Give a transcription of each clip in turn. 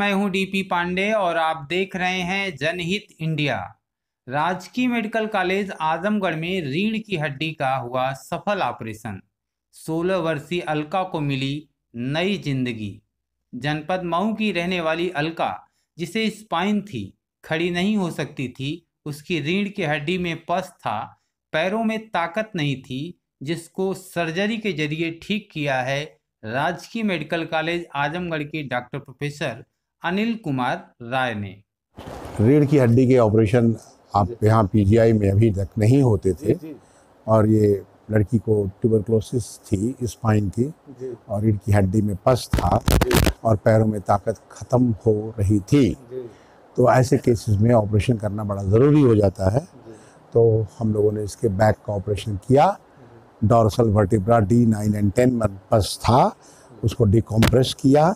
मैं हूं डीपी पांडे और आप देख रहे हैं जनहित इंडिया राजकीय मेडिकल कॉलेज आजमगढ़ में रीढ़ की हड्डी का हुआ सफल ऑपरेशन 16 वर्षीय अलका को मिली नई जिंदगी जनपद मऊ की रहने वाली अलका जिसे स्पाइन थी खड़ी नहीं हो सकती थी उसकी रीढ़ की हड्डी में पस था पैरों में ताकत नहीं थी जिसको सर्जरी के जरिए ठीक किया है राजकीय मेडिकल कॉलेज आजमगढ़ के डॉक्टर प्रोफेसर अनिल कुमार राय ने रीढ़ की हड्डी के ऑपरेशन आप यहाँ पीजीआई में अभी तक नहीं होते थे और ये लड़की को ट्यूबरक्लोसिस थी स्पाइन की और इनकी हड्डी में पस था और पैरों में ताकत ख़त्म हो रही थी तो ऐसे केसेस में ऑपरेशन करना बड़ा ज़रूरी हो जाता है तो हम लोगों ने इसके बैक का ऑपरेशन किया dorsal vertebra D nine and ten month pus था उसको डिकम्प्रेस किया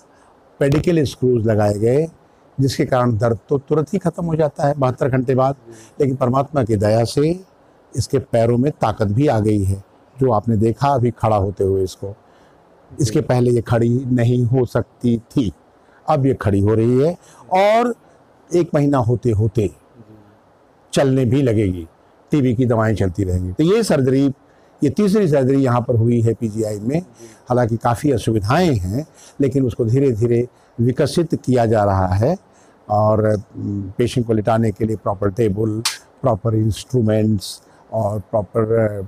पेडिकल स्क्रूज लगाए गए जिसके कारण दर्द तो तुरंत ही ख़त्म हो जाता है बहत्तर घंटे बाद लेकिन परमात्मा की दया से इसके पैरों में ताकत भी आ गई है जो आपने देखा अभी खड़ा होते हुए इसको इसके पहले ये खड़ी नहीं हो सकती थी अब ये खड़ी हो रही है और एक महीना होते होते चलने भी लगेगी टीबी की दवाएं चलती रहेंगी तो ये सर्जरी ये तीसरी सर्जरी यहाँ पर हुई है पीजीआई में हालांकि काफ़ी असुविधाएं हैं लेकिन उसको धीरे धीरे विकसित किया जा रहा है और पेशेंट को लिटाने के लिए प्रॉपर टेबल प्रॉपर इंस्ट्रूमेंट्स और प्रॉपर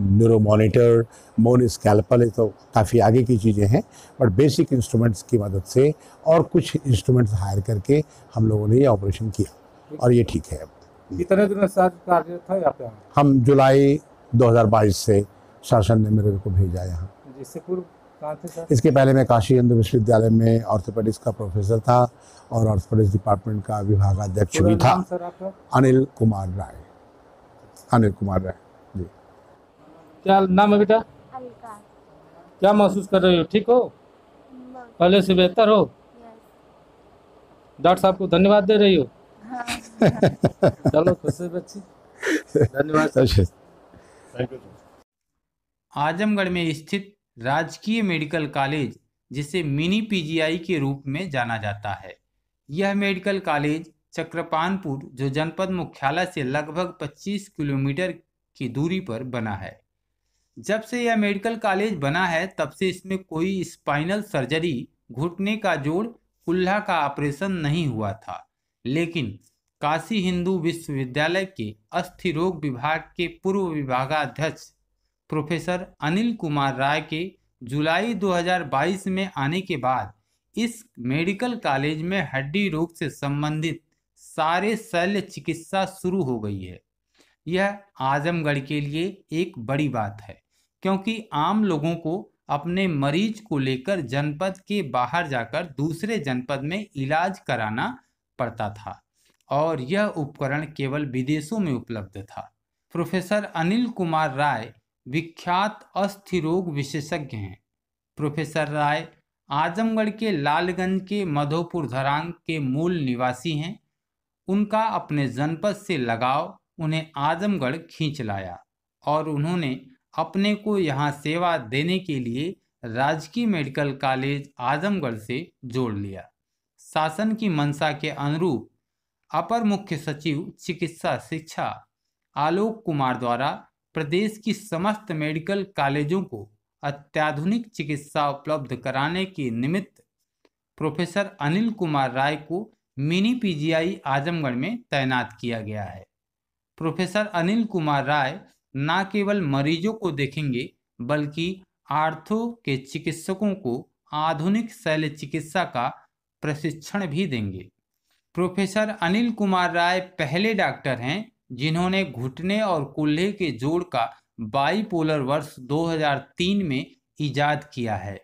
न्यूरो मोनिटर मोन स्कैल्पल तो काफ़ी आगे की चीज़ें हैं बट बेसिक इंस्ट्रूमेंट्स की मदद से और कुछ इंस्ट्रूमेंट्स हायर करके हम लोगों ने ये ऑपरेशन किया और ये ठीक है कितने दिनों से कार्यरत है हम जुलाई 2022 से शासन ने मेरे को भेजा यहाँ इसके पहले मैं काशी हिंदू विश्वविद्यालय में ऑर्थोपेडिक्स का प्रोफेसर था और ऑर्थोपेडिक्स डिपार्टमेंट का विभागाध्यक्ष भी था अनिल कुमार राय अनिल कुमार राय जी क्या नाम है बेटा क्या महसूस कर रहे हो ठीक हो पहले से बेहतर हो डॉक्टर साहब को धन्यवाद दे रही हो हाँ। चलो खुशी बच्ची धन्यवाद अच्छा। आजमगढ़ में स्थित राजकीय मेडिकल कॉलेज जिसे मिनी पीजीआई के रूप में जाना जाता है यह मेडिकल कॉलेज चक्रपानपुर जो जनपद मुख्यालय से लगभग 25 किलोमीटर की दूरी पर बना है जब से यह मेडिकल कॉलेज बना है तब से इसमें कोई स्पाइनल सर्जरी घुटने का जोड़ कुल्हा का ऑपरेशन नहीं हुआ था लेकिन काशी हिंदू विश्वविद्यालय के अस्थि रोग विभाग के पूर्व विभागाध्यक्ष प्रोफेसर अनिल कुमार राय के जुलाई 2022 में आने के बाद इस मेडिकल कॉलेज में हड्डी रोग से संबंधित सारे शल्य चिकित्सा शुरू हो गई है यह आजमगढ़ के लिए एक बड़ी बात है क्योंकि आम लोगों को अपने मरीज को लेकर जनपद के बाहर जाकर दूसरे जनपद में इलाज कराना पड़ता था और यह उपकरण केवल विदेशों में उपलब्ध था प्रोफेसर अनिल कुमार राय विख्यात अस्थि रोग विशेषज्ञ हैं प्रोफेसर राय आजमगढ़ के लालगंज के मधोपुर धरांग के मूल निवासी हैं उनका अपने जनपद से लगाव उन्हें आजमगढ़ खींच लाया और उन्होंने अपने को यहाँ सेवा देने के लिए राजकीय मेडिकल कॉलेज आजमगढ़ से जोड़ लिया शासन की मंशा के अनुरूप अपर मुख्य सचिव चिकित्सा शिक्षा आलोक कुमार द्वारा प्रदेश की समस्त मेडिकल कॉलेजों को अत्याधुनिक चिकित्सा उपलब्ध कराने के निमित्त प्रोफेसर अनिल कुमार राय को मिनी पीजीआई आजमगढ़ में तैनात किया गया है प्रोफेसर अनिल कुमार राय न केवल मरीजों को देखेंगे बल्कि आर्थो के चिकित्सकों को आधुनिक शैल चिकित्सा का प्रशिक्षण भी देंगे प्रोफेसर अनिल कुमार राय पहले डॉक्टर हैं जिन्होंने घुटने और कुल्हे के जोड़ का बाईपोलर वर्ष 2003 में इजाद किया है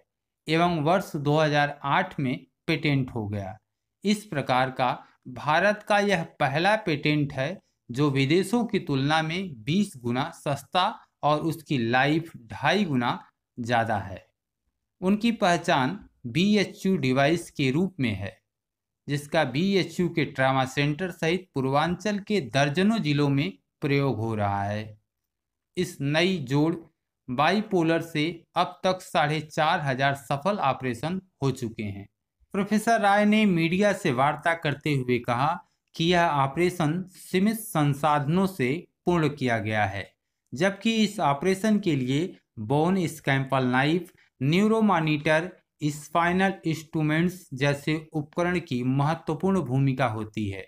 एवं वर्ष 2008 में पेटेंट हो गया इस प्रकार का भारत का यह पहला पेटेंट है जो विदेशों की तुलना में 20 गुना सस्ता और उसकी लाइफ ढाई गुना ज़्यादा है उनकी पहचान बी डिवाइस के रूप में है जिसका बीएचयू के ट्रामा सेंटर सहित पूर्वांचल के दर्जनों जिलों में प्रयोग हो रहा है इस नई जोड़ बाईपोलर से अब तक साढ़े चार हजार सफल ऑपरेशन हो चुके हैं प्रोफेसर राय ने मीडिया से वार्ता करते हुए कहा कि यह ऑपरेशन सीमित संसाधनों से पूर्ण किया गया है जबकि इस ऑपरेशन के लिए bone scalpel knife neuromonitor spinal instruments जैसे उपकरण की महत्वपूर्ण भूमिका होती है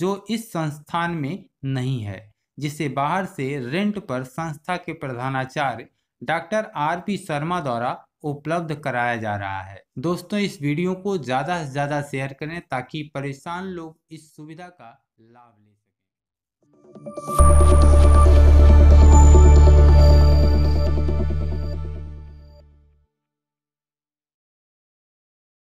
जो इस संस्थान में नहीं है जिसे बाहर से रेंट पर संस्था के प्रधानाचार्य डॉक्टर आर पी शर्मा द्वारा उपलब्ध कराया जा रहा है दोस्तों इस वीडियो को ज़्यादा से ज़्यादा शेयर करें ताकि परेशान लोग इस सुविधा का लाभ ले सकें